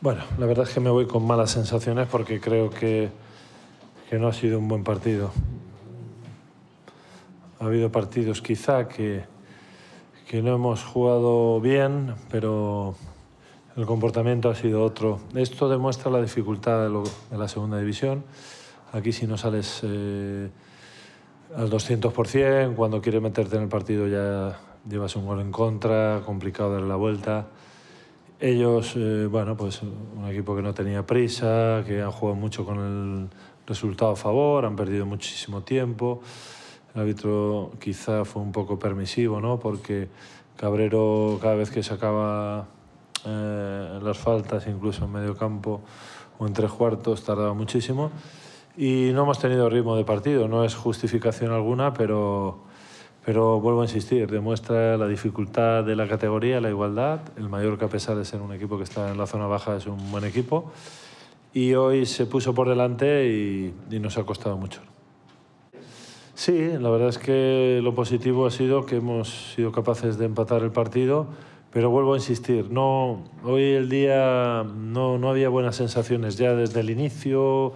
Bueno, la verdad es que me voy con malas sensaciones porque creo que, que no ha sido un buen partido. Ha habido partidos quizá que, que no hemos jugado bien, pero el comportamiento ha sido otro. Esto demuestra la dificultad de, la segunda división. Aquí si no sales eh, al 200%, cuando quieres meterte en el partido ya llevas un gol en contra, complicado dar la vuelta. Ellos, eh, bueno, pues un equipo que no tenía prisa, que han jugado mucho con el resultado a favor, han perdido muchísimo tiempo. El árbitro quizá fue un poco permisivo, ¿no? Porque Cabrero cada vez que sacaba eh, las faltas, incluso en medio campo o en tres cuartos, tardaba muchísimo. Y no hemos tenido ritmo de partido, no es justificación alguna, pero pero vuelvo a insistir, demuestra la dificultad de la categoría, la igualdad. El Mallorca, a pesar de ser un equipo que está en la zona baja, es un buen equipo. Y hoy se puso por delante y, nos ha costado mucho. Sí, la verdad es que lo positivo ha sido que hemos sido capaces de empatar el partido, pero vuelvo a insistir, no, hoy el día no, no había buenas sensaciones ya desde el inicio.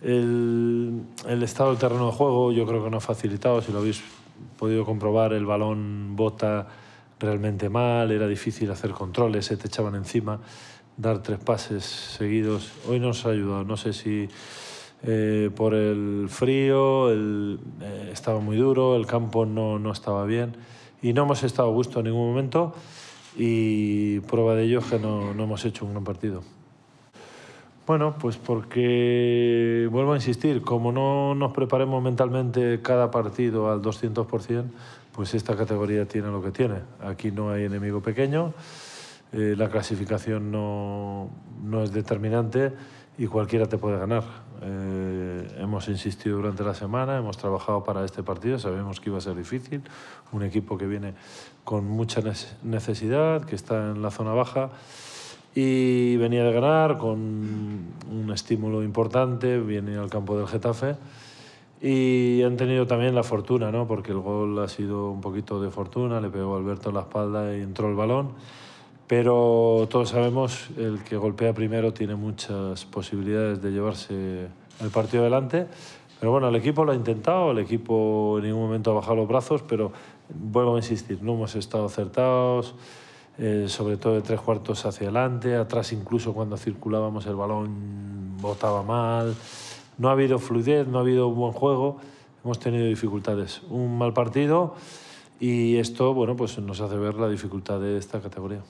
El, estado del terreno de juego yo creo que no ha facilitado, si lo habéis podido comprobar, el balón bota realmente mal, era difícil hacer controles, se te echaban encima, dar tres pases seguidos. Hoy nos ha ayudado, no sé si eh, por el frío, eh, estaba muy duro, el campo no, estaba bien y no hemos estado a gusto en ningún momento y prueba de ello es que no hemos hecho un gran partido. Bueno, pues porque, vuelvo a insistir, como no nos preparemos mentalmente cada partido al 200%, pues esta categoría tiene lo que tiene. Aquí no hay enemigo pequeño, eh, la clasificación no, no, es determinante y cualquiera te puede ganar. Eh, hemos insistido durante la semana, hemos trabajado para este partido, sabemos que iba a ser difícil, un equipo que viene con mucha necesidad, que está en la zona baja y venía de ganar con un estímulo importante, viene al campo del Getafe y han tenido también la fortuna, ¿no? porque el gol ha sido un poquito de fortuna, le pegó Alberto en la espalda y entró el balón, pero todos sabemos el que golpea primero tiene muchas posibilidades de llevarse el partido adelante. Pero bueno, el equipo lo ha intentado, el equipo en ningún momento ha bajado los brazos, pero vuelvo a insistir, no hemos estado acertados. Eh, sobre todo de tres cuartos hacia adelante, atrás incluso cuando circulábamos el balón botaba mal, no ha habido fluidez, no ha habido buen juego, hemos tenido dificultades, un mal partido y esto bueno, pues nos hace ver la dificultad de esta categoría.